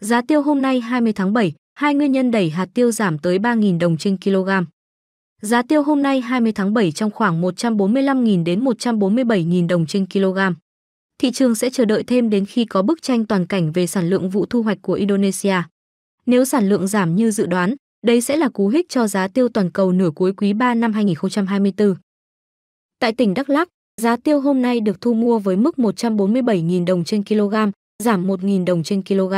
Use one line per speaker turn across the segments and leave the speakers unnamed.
Giá tiêu hôm nay 20 tháng 7, hai nguyên nhân đẩy hạt tiêu giảm tới 3.000 đồng trên kg. Giá tiêu hôm nay 20 tháng 7 trong khoảng 145.000 đến 147.000 đồng trên kg. Thị trường sẽ chờ đợi thêm đến khi có bức tranh toàn cảnh về sản lượng vụ thu hoạch của Indonesia. Nếu sản lượng giảm như dự đoán, đây sẽ là cú hích cho giá tiêu toàn cầu nửa cuối quý 3 năm 2024. Tại tỉnh Đắk Lắk, giá tiêu hôm nay được thu mua với mức 147.000 đồng trên kg, giảm 1.000 đồng trên kg.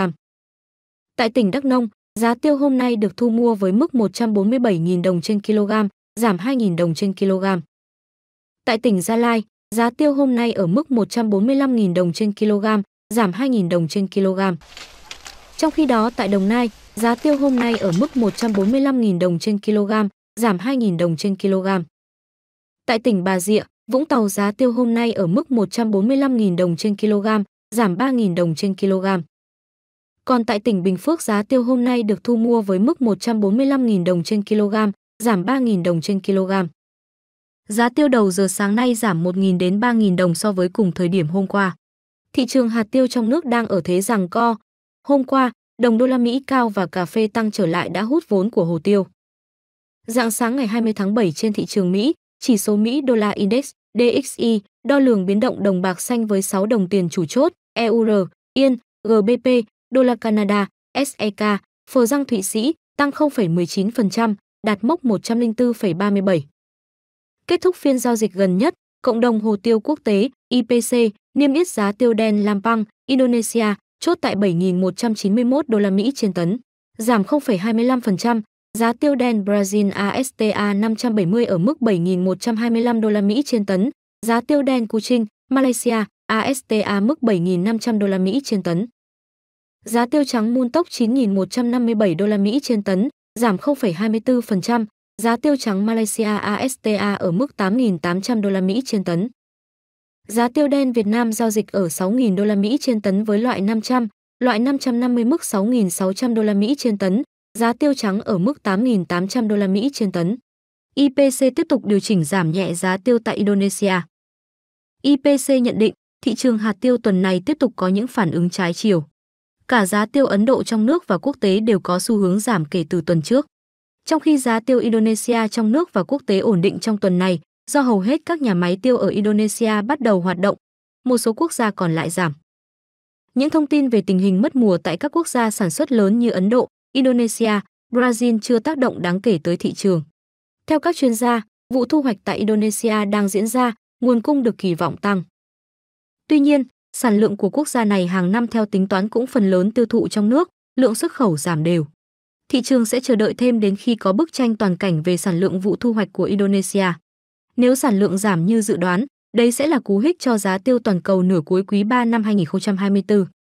Tại tỉnh Đắk Nông, giá tiêu hôm nay được thu mua với mức 147.000 đồng trên kg, giảm 2.000 đồng trên kg. Tại tỉnh Gia Lai, giá tiêu hôm nay ở mức 145.000 đồng trên kg, giảm 2.000 đồng trên kg. Trong khi đó tại Đồng Nai, giá tiêu hôm nay ở mức 145.000 đồng trên kg, giảm 2.000 đồng trên kg. Tại tỉnh Bà Rịa, Vũng Tàu giá tiêu hôm nay ở mức 145.000 đồng trên kg, giảm 3.000 đồng trên kg. Còn tại tỉnh Bình Phước giá tiêu hôm nay được thu mua với mức 145.000 đồng trên kg, giảm 3.000 đồng trên kg. Giá tiêu đầu giờ sáng nay giảm 1.000 đến 3.000 đồng so với cùng thời điểm hôm qua. Thị trường hạt tiêu trong nước đang ở thế rằng co. Hôm qua, đồng đô la Mỹ cao và cà phê tăng trở lại đã hút vốn của hồ tiêu. Dạng sáng ngày 20 tháng 7 trên thị trường Mỹ, chỉ số Mỹ đô la index DXY đo lường biến động đồng bạc xanh với 6 đồng tiền chủ chốt EUR, Yên, GBP, đô la Canada, SEK, phờ răng Thụy Sĩ tăng 0,19%, đạt mốc 104,37. Kết thúc phiên giao dịch gần nhất, cộng đồng hồ tiêu quốc tế IPC niêm yết giá tiêu đen Lampang, Indonesia chốt tại 7.191 đô la Mỹ trên tấn, giảm 0,25%, giá tiêu đen Brazil ASTA 570 ở mức 7.125 đô la Mỹ trên tấn, giá tiêu đen Kuching, Malaysia ASTA mức 7.500 đô la Mỹ trên tấn. Giá tiêu trắng muôn tốc 9.157 đô la Mỹ trên tấn, giảm 0,24%, giá tiêu trắng Malaysia ASTA ở mức 8.800 đô la Mỹ trên tấn. Giá tiêu đen Việt Nam giao dịch ở 6.000 đô la Mỹ trên tấn với loại 500, loại 550 mức 6.600 đô la Mỹ trên tấn, giá tiêu trắng ở mức 8.800 đô la Mỹ trên tấn. IPC tiếp tục điều chỉnh giảm nhẹ giá tiêu tại Indonesia. IPC nhận định thị trường hạt tiêu tuần này tiếp tục có những phản ứng trái chiều cả giá tiêu Ấn Độ trong nước và quốc tế đều có xu hướng giảm kể từ tuần trước. Trong khi giá tiêu Indonesia trong nước và quốc tế ổn định trong tuần này, do hầu hết các nhà máy tiêu ở Indonesia bắt đầu hoạt động, một số quốc gia còn lại giảm. Những thông tin về tình hình mất mùa tại các quốc gia sản xuất lớn như Ấn Độ, Indonesia, Brazil chưa tác động đáng kể tới thị trường. Theo các chuyên gia, vụ thu hoạch tại Indonesia đang diễn ra, nguồn cung được kỳ vọng tăng. Tuy nhiên, Sản lượng của quốc gia này hàng năm theo tính toán cũng phần lớn tiêu thụ trong nước, lượng xuất khẩu giảm đều. Thị trường sẽ chờ đợi thêm đến khi có bức tranh toàn cảnh về sản lượng vụ thu hoạch của Indonesia. Nếu sản lượng giảm như dự đoán, đây sẽ là cú hích cho giá tiêu toàn cầu nửa cuối quý 3 năm 2024.